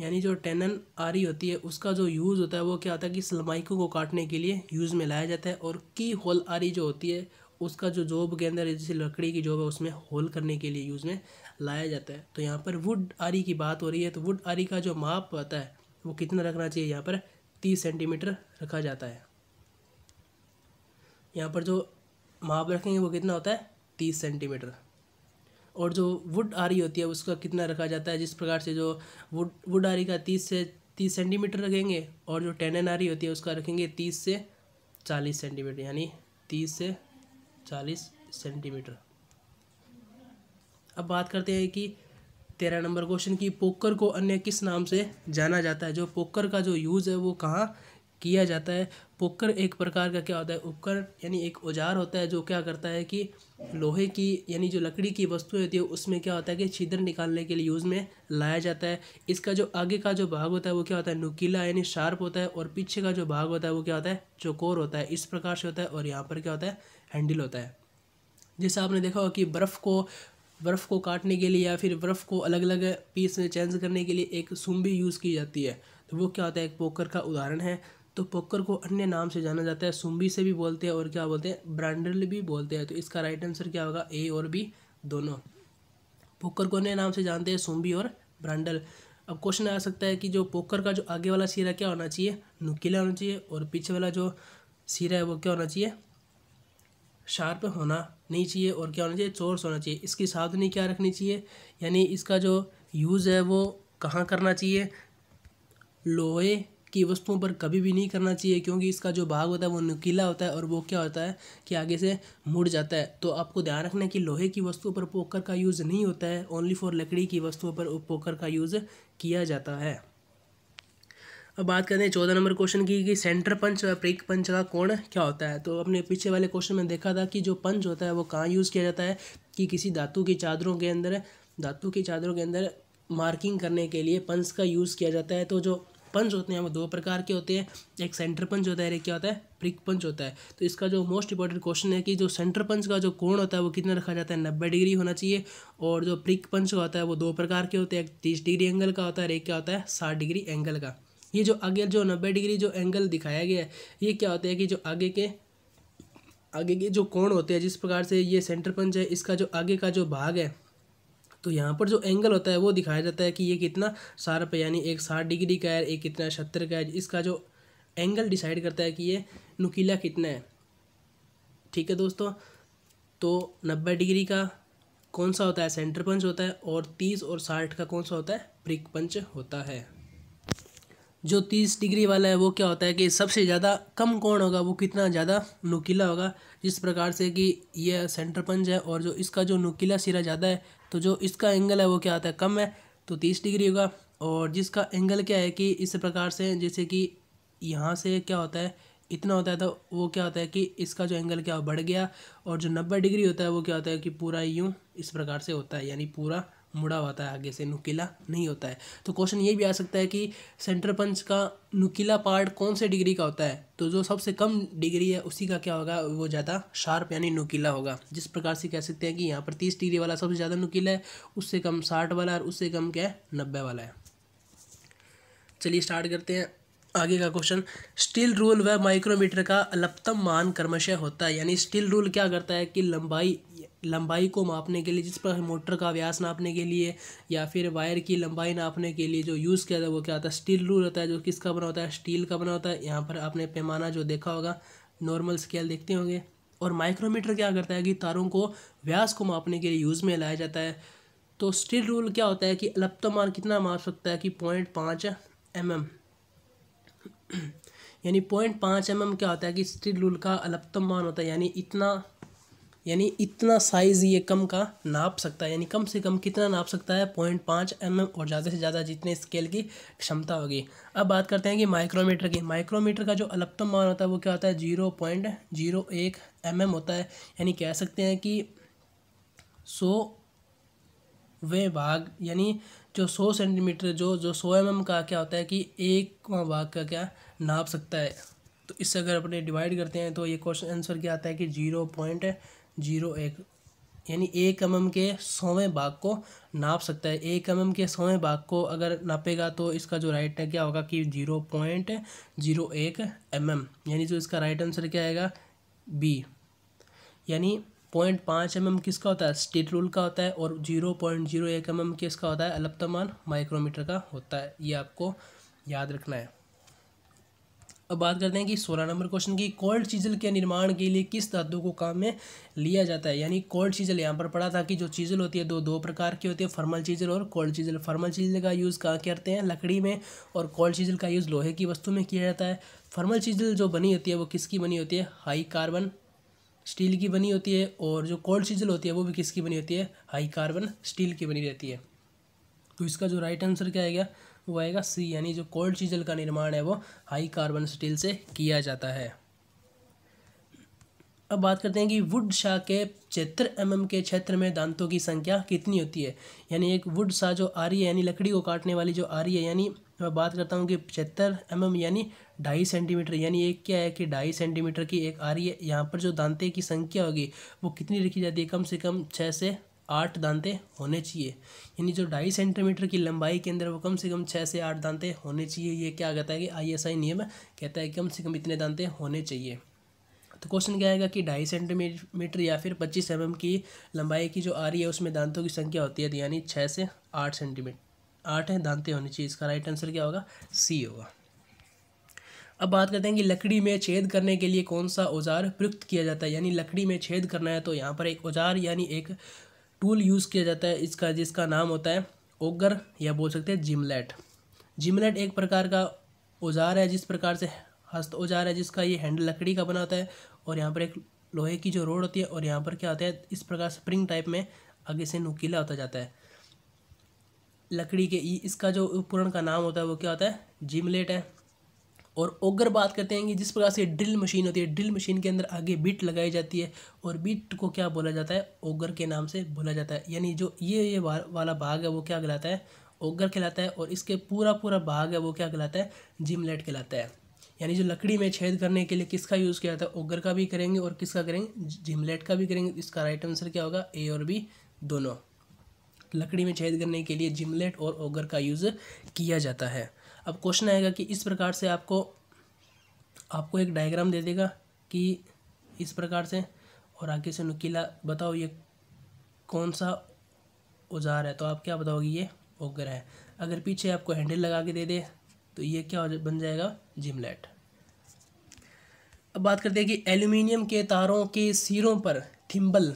यानी जो टेनन आरी होती है उसका जो यूज़ होता है वो क्या होता है कि सलमाइकों को काटने के लिए यूज़ में लाया जाता है और की होल आरी जो होती है उसका जो जॉब के अंदर जैसे लकड़ी की जॉब है उसमें होल करने के लिए यूज़ में लाया जाता है तो यहाँ पर वुड आरी की बात हो रही है तो वुड आरी का जो माप होता है वो कितना रखना चाहिए यहाँ पर तीस सेंटीमीटर रखा जाता है यहाँ पर जो माप रखेंगे वो कितना होता है तीस सेंटीमीटर और जो वुड आरी होती है उसका कितना रखा जाता है जिस प्रकार से जो वुड वुड आरी का तीस से तीस सेंटीमीटर रखेंगे और जो टेनन आरी होती है उसका रखेंगे तीस से चालीस सेंटीमीटर यानी तीस से चालीस सेंटीमीटर अब बात करते हैं कि तेरह नंबर क्वेश्चन की पोकर को अन्य किस नाम से जाना जाता है जो पोकर का जो यूज़ है वो कहाँ किया जाता है पोकर एक प्रकार का क्या होता है उपकरण यानी एक औजार होता है जो क्या करता है कि लोहे की यानी जो लकड़ी की वस्तु होती है उसमें क्या होता है कि छिद्र निकालने के लिए यूज़ में लाया जाता है इसका जो आगे का जो भाग होता है वो क्या होता है नुकीला यानी शार्प होता है और पीछे का जो भाग होता है वो क्या होता है चोकोर होता है इस प्रकार से होता है और यहाँ पर क्या होता है हैंडल होता है जैसे आपने देखा हो कि बर्फ़ को बर्फ़ को काटने के लिए या फिर बर्फ़ को अलग अलग पीस में चेंज करने के लिए एक सुम यूज़ की जाती है तो वो क्या होता है एक पोकर का उदाहरण है तो पोकर को अन्य नाम से जाना जाता है सुम्बी से भी बोलते हैं और क्या बोलते हैं ब्रांडल भी बोलते हैं तो इसका राइट आंसर क्या होगा ए और बी दोनों पोकर को अन्य नाम से जानते हैं सुम्बी और ब्रांडल अब क्वेश्चन आ सकता है कि जो पोकर का जो आगे वाला सिरा क्या होना चाहिए नुकीला होना चाहिए और पीछे वाला जो सिरा है वो क्या होना चाहिए शार्प होना नहीं चाहिए और क्या होना चाहिए चोर्स होना चाहिए इसकी सावधानी क्या रखनी चाहिए यानी इसका जो यूज़ है वो कहाँ करना चाहिए लोहे की वस्तुओं पर कभी भी नहीं करना चाहिए क्योंकि इसका जो भाग होता है वो नुकीला होता है और वो क्या होता है कि आगे से मुड़ जाता है तो आपको ध्यान रखना है कि लोहे की वस्तुओं पर पोकर का यूज़ नहीं होता है ओनली फॉर लकड़ी की वस्तुओं पर पोकर का यूज़ किया जाता है अब बात करते हैं चौदह नंबर क्वेश्चन की कि सेंटर पंच व प्रिक पंच का कोण क्या होता है तो अपने पीछे वाले क्वेश्चन में देखा था कि जो पंच होता है वो कहाँ यूज़ किया जाता है कि किसी धातु की चादरों के अंदर धातु की चादरों के अंदर मार्किंग करने के लिए पंच का यूज़ किया जाता है तो जो पंच होते हैं वो दो प्रकार के होते हैं एक सेंटर पंच होता है एक क्या होता है प्रिक पंच होता है तो इसका जो मोस्ट इंपॉर्टेंट क्वेश्चन है कि जो सेंटर पंच का जो कोण होता है वो कितना रखा जाता है नब्बे डिग्री होना चाहिए और जो प्रिक पंच का होता है वो दो प्रकार के होते हैं एक तीस डिग्री एंगल का होता है एक क्या होता है साठ डिग्री एंगल का ये जो आगे जो नब्बे डिग्री जो एंगल दिखाया गया है ये क्या होता है कि जो आगे के आगे के जो कोण होते हैं जिस प्रकार से ये सेंटर पंच है इसका जो आगे का जो भाग है तो यहाँ पर जो एंगल होता है वो दिखाया जाता है कि ये कितना सार पे यानी एक साठ डिग्री का है एक कितना छत्तर का है इसका जो एंगल डिसाइड करता है कि ये नुकीला कितना है ठीक है दोस्तों तो नब्बे डिग्री का कौन सा होता है सेंटर पंच होता है और तीस और साठ का कौन सा होता है प्रिक पंच होता है जो तीस डिग्री वाला है वो क्या होता है कि सबसे ज़्यादा कम कौन होगा वो कितना ज़्यादा नुकीला होगा जिस प्रकार से कि यह सेंटर पंच है और जो इसका जो नुकीला सिरा ज़्यादा है तो जो इसका एंगल है वो क्या आता है कम है तो तीस डिग्री होगा और जिसका एंगल क्या है कि इस प्रकार से जैसे कि यहाँ से क्या होता है इतना होता है तो वो क्या होता है कि इसका जो एंगल क्या बढ़ गया और जो नब्बे डिग्री होता है वो क्या होता है कि पूरा यूँ इस प्रकार से होता है यानी पूरा मुड़ा होता है आगे से नुकीला नहीं होता है तो क्वेश्चन ये भी आ सकता है कि सेंटर पंच का नुकीला पार्ट कौन से डिग्री का होता है तो जो सबसे कम डिग्री है उसी का क्या होगा वो ज़्यादा शार्प यानी नुकीला होगा जिस प्रकार से कह सकते हैं कि यहाँ पर तीस डिग्री वाला सबसे ज़्यादा नुकीला है उससे कम साठ वाला और उससे कम क्या है नब्बे वाला है चलिए स्टार्ट करते हैं आगे का क्वेश्चन स्टील रूल व माइक्रोमीटर का लप्तम मान क्रमशः होता है यानी स्टील रूल क्या करता है कि लंबाई लंबाई को मापने के लिए जिस पर मोटर का व्यास नापने के लिए या फिर वायर की लंबाई नापने के लिए जो यूज़ किया जाता है वो क्या होता है स्टील रूल होता है जो किसका बना होता है स्टील का बना होता है यहाँ पर आपने पैमाना जो देखा होगा नॉर्मल स्केल देखते होंगे और माइक्रोमीटर क्या करता है कि तारों को व्यास को मापने के लिए यूज़ में लाया जाता है तो स्टील रूल क्या होता है कि मान कितना माप सकता है कि पॉइंट पाँच एम mm? एम यानी पॉइंट पाँच एम एम क्या होता है कि स्टील रूल का अलपतम मान होता है यानी इतना यानी इतना साइज़ ये कम का नाप सकता है यानी कम से कम कितना नाप सकता है पॉइंट पाँच एम एम और ज़्यादा से ज़्यादा जितने स्केल की क्षमता होगी अब बात करते हैं कि माइक्रोमीटर की माइक्रोमीटर का जो अलपतम मान होता है वो क्या होता है जीरो पॉइंट जीरो एक एम एम होता है यानी कह सकते हैं कि सो वे भाग यानी जो सौ सेंटीमीटर जो जो सौ एम mm का क्या होता है कि एक भाग का क्या नाप सकता है तो इससे अगर अपने डिवाइड करते हैं तो ये क्वेश्चन आंसर क्या आता है कि जीरो पॉइंट जीरो एक यानी एक एम mm के सौवें भाग को नाप सकता है एक एम mm के सौवें भाग को अगर नापेगा तो इसका जो राइट है क्या होगा कि जीरो पॉइंट जीरो एक एम एम यानी जो इसका राइट आंसर क्या आएगा बी यानी पॉइंट पाँच एम एम किसका होता है स्टेट रूल का होता है और जीरो पॉइंट जीरो एक एम एम किसका होता है अलप्तमान माइक्रोमीटर का होता है ये आपको याद रखना है अब बात करते हैं कि सोलह नंबर क्वेश्चन की कोल्ड चीजल के निर्माण के लिए किस धातु को काम में लिया जाता है यानी कोल्ड चीजल यहाँ पर पड़ा था कि जो चीजल होती है दो दो प्रकार की होती है फर्मल चीजल और कोल्ड चीजल फर्मल चीजल का यूज़ कहाँ करते हैं लकड़ी में और कोल्ड चीजल का यूज़ लोहे की वस्तु में किया जाता है फर्मल चीजल जो बनी होती है वो किसकी बनी होती है हाई कार्बन स्टील की बनी होती है और जो कोल्ड सीजल होती है वो भी किसकी बनी होती है हाई कार्बन स्टील की बनी रहती है तो इसका जो राइट आंसर क्या आएगा वो आएगा सी यानी जो कोल्ड चीजल का निर्माण है वो हाई कार्बन स्टील से किया जाता है अब बात करते हैं कि वुड शाह के चेत्र एम के क्षेत्र में दांतों की संख्या कितनी होती है यानी एक वुड शाह जो आ रही है यानी लकड़ी को काटने वाली जो आ रही है यानी मैं बात करता हूँ कि पचहत्तर एम mm यानी ढाई सेंटीमीटर यानी एक क्या है कि ढाई सेंटीमीटर की एक आ रही है यहाँ पर जो दांते की संख्या होगी वो कितनी रखी जाती है कम से कम छः से आठ दांते होने चाहिए यानी जो ढाई सेंटीमीटर की लंबाई के अंदर वो कम से कम छः से आठ दांते होने चाहिए ये क्या कहता है कि आईएसआई नियम कहता है कम से कम इतने दांते होने चाहिए तो क्वेश्चन क्या आएगा कि ढाई सेंटीमीटर या फिर पच्चीस एम mm की लंबाई की जो आ रही है उसमें दांतों की संख्या होती है तो यानी छः से आठ सेंटीमीटर आठ है दांतें होनी चाहिए इसका राइट आंसर क्या होगा सी होगा अब बात करते हैं कि लकड़ी में छेद करने के लिए कौन सा औजार प्रयुक्त किया जाता है यानी लकड़ी में छेद करना है तो यहाँ पर एक औजार यानी एक टूल यूज़ किया जाता है इसका जिसका नाम होता है ओगर या बोल सकते हैं जिमलेट जिमलेट एक प्रकार का औजार है जिस प्रकार से हस्त औजार है जिसका ये हैंडल लकड़ी का बना होता है और यहाँ पर एक लोहे की जो रोड होती है और यहाँ पर क्या होता है इस प्रकार स्प्रिंग टाइप में आगे से नुकीला होता जाता है लकड़ी के इसका जो उपकरण का नाम होता है वो क्या होता है जिमलेट है और ओगर बात करते हैं कि जिस प्रकार से ड्रिल मशीन होती है ड्रिल मशीन के अंदर आगे बीट लगाई जाती है और बीट को क्या बोला जाता है ओगर के नाम से बोला जाता है यानी जो ये ये वाला भाग है वो क्या कहलाता है ओगर कहलाता है और इसके पूरा पूरा भाग है वो क्या कहलाता है जिमलेट कहलाता है यानी जो लकड़ी में छेद करने के लिए किसका यूज़ किया था ओगर का भी करेंगे और किसका करेंगे जिमलेट का भी करेंगे इसका राइट आंसर क्या होगा ए और बी दोनों लकड़ी में छेद करने के लिए जिमलेट और ओगर का यूज़ किया जाता है अब क्वेश्चन आएगा कि इस प्रकार से आपको आपको एक डायग्राम दे देगा कि इस प्रकार से और आगे से नुकीला बताओ ये कौन सा औजार है तो आप क्या बताओगे ये ओगर है अगर पीछे आपको हैंडल लगा के दे दे तो ये क्या बन जाएगा जिमलेट अब बात करते हैं कि एल्यूमिनियम के तारों के सिरों पर थिम्बल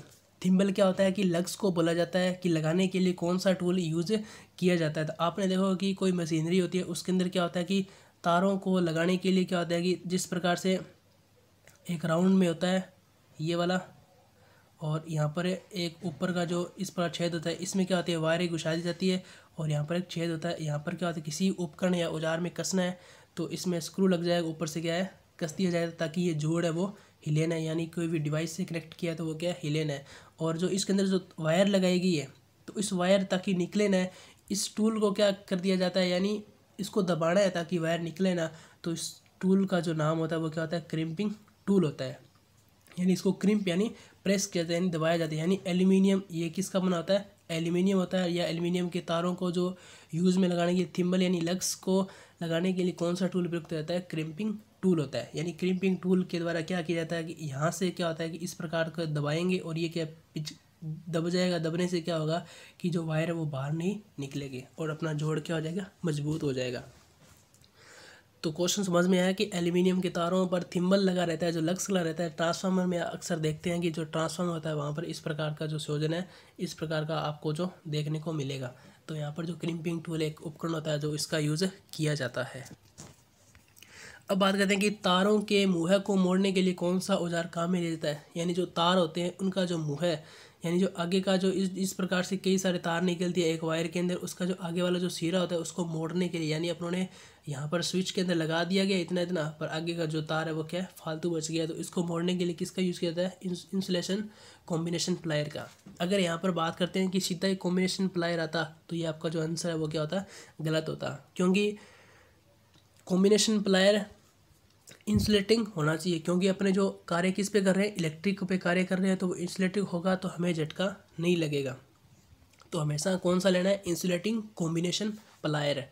थिम्बल क्या होता है कि लग्स को बोला जाता है कि लगाने के लिए कौन सा टूल यूज़ किया जाता है तो आपने देखो कि कोई मशीनरी होती है उसके अंदर क्या होता है कि तारों को लगाने के लिए क्या होता है कि जिस प्रकार से एक राउंड में होता है ये वाला और यहाँ पर एक ऊपर का जो इस पर छेद होता है इसमें क्या होती है वायरें घुसा दी जाती है और यहाँ पर एक छेद होता है यहाँ पर क्या होता है किसी उपकरण या औजार में कसना है तो इसमें स्क्रू लग जाएगा ऊपर से क्या है कसती हो जाए ताकि ये जोड़ है वो हिले ना यानी कोई भी डिवाइस से कनेक्ट किया तो वो क्या हिले ना और जो इसके अंदर जो वायर लगाई गई है तो इस वायर ताकि निकले ना इस टूल को क्या कर दिया जाता है यानी इसको दबाना है ताकि वायर निकले ना तो इस टूल का जो नाम होता है वो क्या होता है क्रिम्पिंग टूल होता है यानी इसको क्रिम्प यानी प्रेस किया जाता है यानी दबाया जाता है यानी एल्यूमिनियम ये किसका बना होता है एल्यूमिनियम होता है या एल्यूमिनियम के तारों को जो यूज़ में लगाने के लिए थिम्बल यानी लग्स को लगाने के लिए कौन सा टूल प्रयुक्त रहता है क्रिम्पिंग टूल होता है यानी क्रिम्पिंग टूल के द्वारा क्या किया जाता है कि यहाँ से क्या होता है कि इस प्रकार का दबाएंगे और ये क्या पिच दब जाएगा दबने से क्या होगा कि जो वायर है वो बाहर नहीं निकलेगी और अपना जोड़ क्या हो जाएगा मजबूत हो जाएगा तो क्वेश्चन समझ में आया कि एल्यूमिनियम के तारों पर थिम्बल लगा रहता है जो लक्स लगा रहता है ट्रांसफार्मर में अक्सर देखते हैं कि जो ट्रांसफार्मर होता है वहाँ पर इस प्रकार का जो सोजन है इस प्रकार का आपको जो देखने को मिलेगा तो यहाँ पर जो क्रिम्पिंग टूल एक उपकरण होता है जो इसका यूज़ किया जाता है अब बात करते हैं कि तारों के मुँह को मोड़ने के लिए कौन सा औजार काम में ले लेता है यानी जो तार होते हैं उनका जो मुँह है यानी जो आगे का जो इस इस प्रकार से कई सारे तार निकलती है एक वायर के अंदर उसका जो आगे वाला जो सिरा होता है उसको मोड़ने के लिए यानी अपनों ने यहाँ पर स्विच के अंदर लगा दिया गया इतना इतना पर आगे का जो तार है वो क्या है फालतू बच गया तो इसको मोड़ने के लिए किसका यूज़ किया जाता है इंसुलेशन कॉम्बिनेशन प्लायर का अगर यहाँ पर बात करते हैं कि सीधा ही कॉम्बिनेशन प्लायर आता तो ये आपका जो आंसर है वो क्या होता गलत होता क्योंकि कॉम्बिनेशन प्लायर इंसुलेटिंग होना चाहिए क्योंकि अपने जो कार्य किस पे कर रहे हैं इलेक्ट्रिक पे कार्य कर रहे हैं तो वो इंसुलेटिंग होगा तो हमें झटका नहीं लगेगा तो हमेशा कौन सा लेना है इंसुलेटिंग कॉम्बिनेशन प्लायर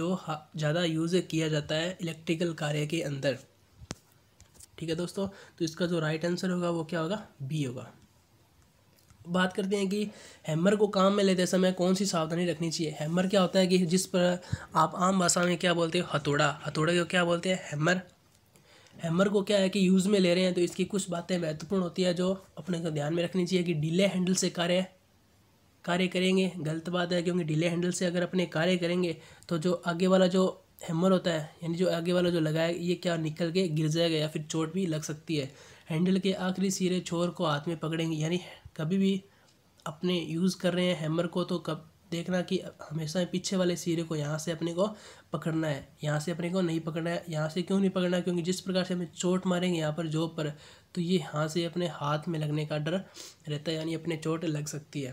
जो ज़्यादा यूज़ किया जाता है इलेक्ट्रिकल कार्य के अंदर ठीक है दोस्तों तो इसका जो राइट आंसर होगा वो क्या होगा बी होगा बात करते हैं कि हैमर को काम में लेते समय कौन सी सावधानी रखनी चाहिए हैमर क्या होता है कि जिस पर आप आम भाषा में क्या बोलते हो हथौड़ा हथौड़े को क्या बोलते हैं हैमर हैमर को क्या है कि यूज़ में ले रहे हैं तो इसकी कुछ बातें महत्वपूर्ण होती है जो अपने को ध्यान में रखनी चाहिए कि डीले हैंडल से कार्य कार्य करेंगे गलत बात है क्योंकि डीले हैंडल से अगर अपने कार्य करेंगे तो जो आगे वाला जो हैमर होता है यानी जो आगे वाला जो लगाया ये क्या निकल के गिर जाएगा या फिर चोट भी लग सकती है हैंडल के आखिरी सिरे छोर को हाथ में पकड़ेंगे यानी कभी भी अपने यूज़ कर रहे हैं हैमर को तो कब देखना कि हमेशा पीछे वाले सिरे को यहाँ से अपने को पकड़ना है यहाँ से अपने को नहीं पकड़ना है यहाँ से क्यों नहीं पकड़ना है क्योंकि जिस प्रकार से हमें चोट मारेंगे यहाँ पर जॉब पर तो ये यहाँ से अपने हाथ में लगने का डर रहता है यानी अपने चोट लग सकती है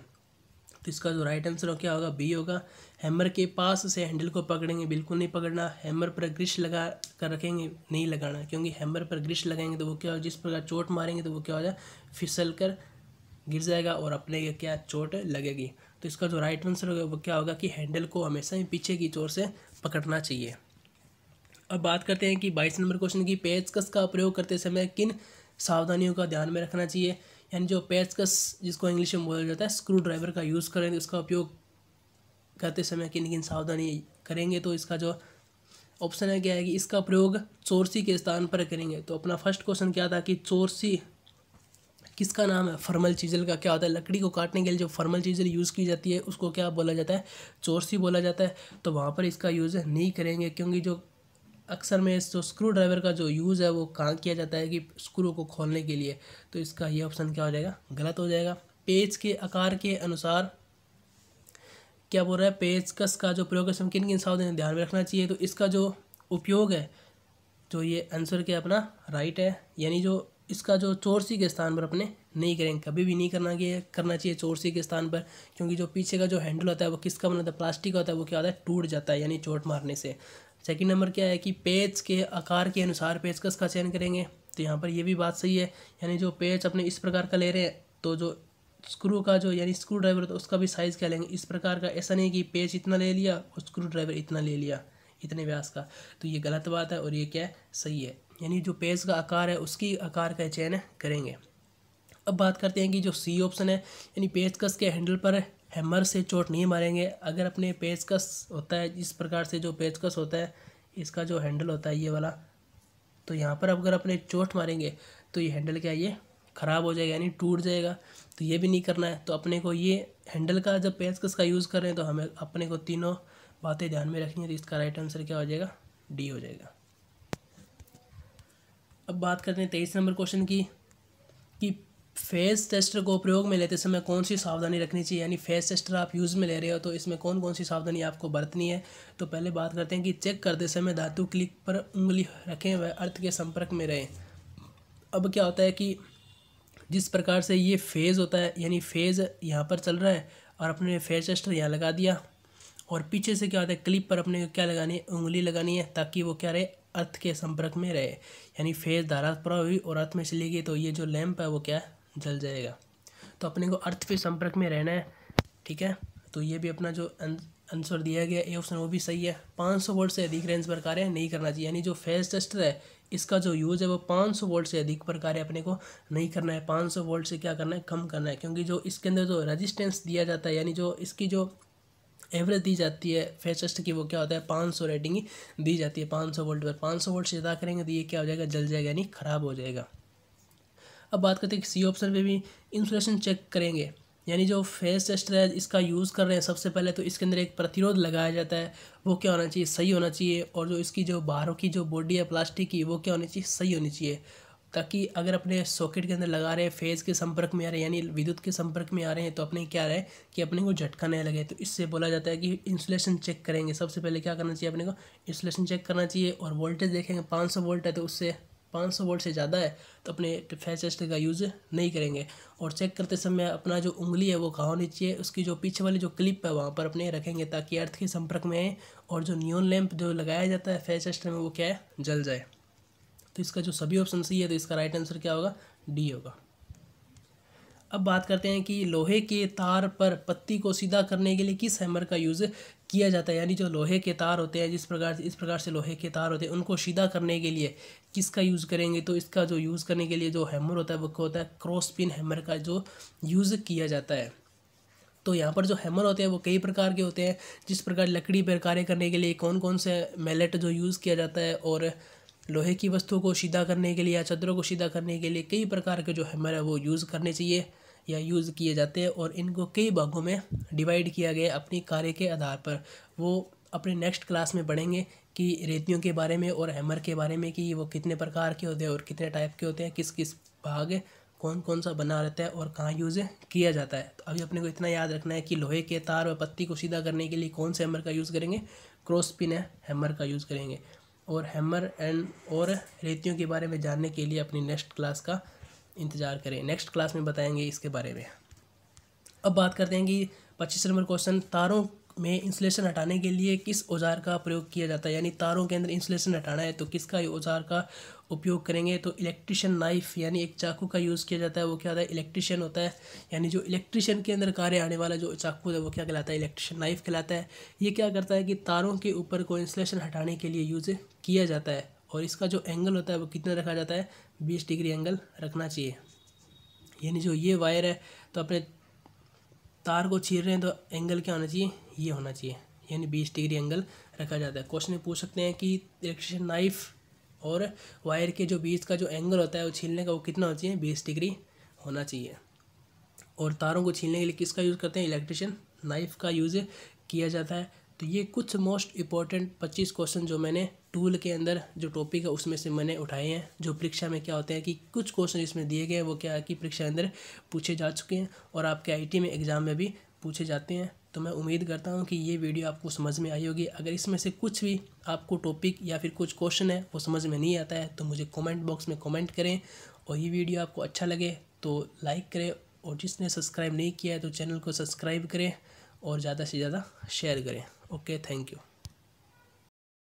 तो इसका जो राइट आंसर हो क्या होगा बी होगा हैमर के पास से हैंडल को पकड़ेंगे बिल्कुल नहीं पकड़ना हैमर पर ग्रिश लगा कर रखेंगे नहीं लगाना क्योंकि हैमर पर ग्रिश लगाएंगे तो वो क्या हो जिस प्रकार चोट मारेंगे तो वो क्या हो जाए फिसल कर गिर जाएगा और अपने क्या चोट लगेगी तो इसका जो राइट आंसर होगा वो क्या होगा कि हैंडल को हमेशा ही पीछे की चोर से पकड़ना चाहिए अब बात करते हैं कि बाईस नंबर क्वेश्चन की पेचकस का प्रयोग करते समय किन सावधानियों का ध्यान में रखना चाहिए यानी जो पेचकस जिसको इंग्लिश में बोला जाता है स्क्रू ड्राइवर का यूज़ करेंगे उसका उपयोग करते समय किन किन सावधानी करेंगे तो इसका जो ऑप्शन है क्या है कि इसका प्रयोग चोरसी के स्थान पर करेंगे तो अपना फर्स्ट क्वेश्चन क्या था कि चोरसी किसका नाम है फर्मल चीजल का क्या होता है लकड़ी को काटने के लिए जो फर्मल चीजल यूज़ की जाती है उसको क्या बोला जाता है चोरसी बोला जाता है तो वहाँ पर इसका यूज़ नहीं करेंगे क्योंकि जो अक्सर में जो स्क्रू ड्राइवर का जो यूज़ है वो कहाँ किया जाता है कि स्क्रू को खोलने के लिए तो इसका ये ऑप्शन क्या हो जाएगा गलत हो जाएगा पेज के आकार के अनुसार क्या बोल रहा है पेचकस का जो प्रयोग है किन किन सावधानी ध्यान में रखना चाहिए तो इसका जो उपयोग है जो ये आंसर के अपना राइट है यानी जो इसका जो चोरसी के स्थान पर अपने नहीं करेंगे कभी भी नहीं करना चाहिए करना चाहिए चोरसी के स्थान पर क्योंकि जो पीछे का जो हैंडल होता है वो किसका बना होता है प्लास्टिक होता है वो क्या होता है टूट जाता है यानी चोट मारने से सेकंड नंबर क्या है कि पेज के आकार के अनुसार पेचकस का चयन करेंगे तो यहाँ पर यह भी बात सही है यानी जो पेज अपने इस प्रकार का ले रहे हैं तो जो स्क्रू का जो यानी स्क्रू ड्राइवर तो उसका भी साइज़ क्या लेंगे इस प्रकार का ऐसा नहीं कि पेज इतना ले लिया और स्क्रू ड्राइवर इतना ले लिया इतने व्यास का तो ये गलत बात है और ये क्या है सही है यानी जो पेज का आकार है उसकी आकार का चयन करेंगे अब बात करते हैं कि जो सी ऑप्शन है यानी पेजकस के हैंडल पर हैमर से चोट नहीं मारेंगे अगर अपने पेजकस होता है इस प्रकार से जो पेजकस होता है इसका जो हैंडल होता है ये वाला तो यहाँ पर अगर अपने चोट मारेंगे तो ये हैंडल क्या ये ख़राब हो जाएगा यानी टूट जाएगा तो ये भी नहीं करना है तो अपने को ये हैंडल का जब पेजकस का यूज़ कर रहे हैं तो हमें अपने को तीनों बातें ध्यान में रखनी है तो इसका राइट आंसर क्या हो जाएगा डी हो जाएगा अब बात करते हैं तेईस नंबर क्वेश्चन की कि फेस टेस्टर को प्रयोग में लेते समय कौन सी सावधानी रखनी चाहिए यानी फेस टेस्टर आप यूज़ में ले रहे हो तो इसमें कौन कौन सी सावधानी आपको बरतनी है तो पहले बात करते हैं कि चेक करते समय धातु क्लिक पर उंगली रखें वह अर्थ के संपर्क में रहें अब क्या होता है कि जिस प्रकार से ये फेज़ होता है यानी फेज़ यहाँ पर चल रहा है और अपने फेस टेस्टर यहाँ लगा दिया और पीछे से क्या होता है क्लिप पर अपने क्या लगानी है उंगली लगानी है ताकि वो क्या रहे अर्थ के संपर्क में रहे यानी फेज धारा प्रभाव हुई और अर्थ में चली गई तो ये जो लैंप है वो क्या जल जाएगा तो अपने को अर्थ के संपर्क में रहना है ठीक है तो ये भी अपना जो आंसर अं-, दिया गया ए ऑप्शन वो भी सही है 500 सौ वोल्ट से अधिक रेंज पर कार्य नहीं करना चाहिए यानी जो फेज टेस्टर है इसका जो यूज़ है वो 500 वोल्ट से अधिक पर कार्य अपने को नहीं करना है 500 वोल्ट से क्या करना है कम करना है क्योंकि जो इसके अंदर जो रेजिस्टेंस दिया जाता है यानी जो इसकी जो एवरेज दी जाती है फेचेस्ट की वो क्या होता है पाँच सौ रेटिंग दी जाती है पाँच सौ वोल्ट पर पाँच सौ वोल्ट से ज़्यादा करेंगे तो ये क्या हो जाएगा जल जाएगा यानी ख़राब हो जाएगा अब बात करते हैं सी ऑप्शन पे भी इंसुलेशन चेक करेंगे यानी जो फेस टेस्टर है इसका यूज़ कर रहे हैं सबसे पहले तो इसके अंदर एक प्रतिरोध लगाया जाता है वो क्या होना चाहिए सही होना चाहिए और जो इसकी जो बाहरों की जो बॉडी है प्लास्टिक की वो क्या होनी चाहिए सही होनी चाहिए ताकि अगर अपने सॉकेट के अंदर लगा रहे हैं फेज़ के संपर्क में आ रहे हैं यानी विद्युत के संपर्क में आ रहे हैं तो अपने क्या रहे कि अपने को झटका नहीं लगे तो इससे बोला जाता है कि इंसुलेशन चेक करेंगे सबसे पहले क्या करना चाहिए अपने को इंसुलेशन चेक करना चाहिए और वोल्टेज देखेंगे पाँच सौ वोल्ट है तो उससे पाँच सौ वोल्ट से ज़्यादा है तो अपने फेस टेस्ट का यूज़ नहीं करेंगे और चेक करते समय अपना जो उंगली है वो कहाँ होनी चाहिए उसकी जो पीछे वाली जो क्लिप है वहाँ पर अपने रखेंगे ताकि अर्थ के संपर्क में आए और जो न्यून लैम्प जो लगाया जाता है फेस टेस्ट में वो क्या है जल जाए तो इसका जो सभी ऑप्शन सही है तो इसका राइट आंसर क्या होगा डी होगा अब बात करते हैं कि लोहे के तार पर पत्ती को सीधा करने के लिए किस हैमर का यूज़ किया जाता है यानी जो लोहे के तार होते हैं जिस प्रकार से इस प्रकार से लोहे के तार होते हैं उनको सीधा करने के लिए किसका यूज़ करेंगे तो इसका जो यूज़ करने के लिए जो हैमर होता है वो क्या होता है क्रॉस पिन हैमर का जो यूज़ किया जाता है तो यहाँ पर जो हैमर होते हैं वो कई प्रकार के होते हैं जिस प्रकार लकड़ी पर कार्य करने के लिए कौन कौन से मेलेट जो यूज़ किया जाता है और लोहे की वस्तुओं को सीधा करने के लिए या चदरों को सीधा करने के लिए कई प्रकार के जो हैमर है वो यूज़ करने चाहिए या यूज़ किए जाते हैं और इनको कई भागों में डिवाइड किया गया अपनी कार्य के आधार पर वो अपने नेक्स्ट क्लास में पढ़ेंगे कि रेतियों के बारे में और हैमर के बारे में कि वो कितने प्रकार के होते हैं और कितने टाइप के होते हैं किस किस भाग कौन कौन सा बना रहता है और कहाँ यूज़ किया जाता है तो अभी अपने को इतना याद रखना है कि लोहे के तार और पत्ती को सीधा करने के लिए कौन से हैमर का यूज़ करेंगे क्रॉस पिन है हैमर का यूज़ करेंगे और हैमर एंड और रेतियों के बारे में जानने के लिए अपनी नेक्स्ट क्लास का इंतज़ार करें नेक्स्ट क्लास में बताएंगे इसके बारे में अब बात करते हैं कि पच्चीस नंबर क्वेश्चन तारों में इंसुलेशन हटाने के लिए किस औजार का प्रयोग किया जाता है यानी तारों के अंदर इंसुलेशन हटाना है तो किसका औजार का उपयोग करेंगे तो इलेक्ट्रिशियन नाइफ यानी एक चाकू का यूज़ किया जाता है वो क्या होता है इलेक्ट्रिशियन होता है यानी जो इलेक्ट्रिशियन के अंदर कार्य आने वाला जो चाकू है वो क्या कहलाता है इलेक्ट्रिशियन नाइफ कहलाता है ये क्या करता है कि तारों के ऊपर को इंसुलेशन हटाने के लिए यूज़ किया जाता है और इसका जो एंगल होता है वो कितना रखा जाता है बीस डिग्री एंगल रखना चाहिए यानी जो ये वायर है तो अपने तार को छीर रहे हैं तो एंगल क्या होना चाहिए ये होना चाहिए यानी बीस डिग्री एंगल रखा जाता है क्वेश्चन पूछ सकते हैं कि इलेक्ट्रिशियन नाइफ और वायर के जो बीच का जो एंगल होता है वो छीलने का वो कितना होना चाहिए बीस डिग्री होना चाहिए और तारों को छीलने के लिए किसका यूज़ करते हैं इलेक्ट्रिशियन नाइफ का यूज़ किया जाता है तो ये कुछ मोस्ट इंपॉर्टेंट पच्चीस क्वेश्चन जो मैंने टूल के अंदर जो टॉपिक है उसमें से मैंने उठाए हैं जो परीक्षा में क्या होते हैं कि कुछ क्वेश्चन इसमें दिए गए हैं वो क्या है कि परीक्षा के अंदर पूछे जा चुके हैं और आपके आईटी में एग्ज़ाम में भी पूछे जाते हैं तो मैं उम्मीद करता हूँ कि ये वीडियो आपको समझ में आई होगी अगर इसमें से कुछ भी आपको टॉपिक या फिर कुछ क्वेश्चन है वो समझ में नहीं आता है तो मुझे कमेंट बॉक्स में कमेंट करें और ये वीडियो आपको अच्छा लगे तो लाइक करें और जिसने सब्सक्राइब नहीं किया है तो चैनल को सब्सक्राइब करें और ज़्यादा से ज़्यादा शेयर करें ओके थैंक यू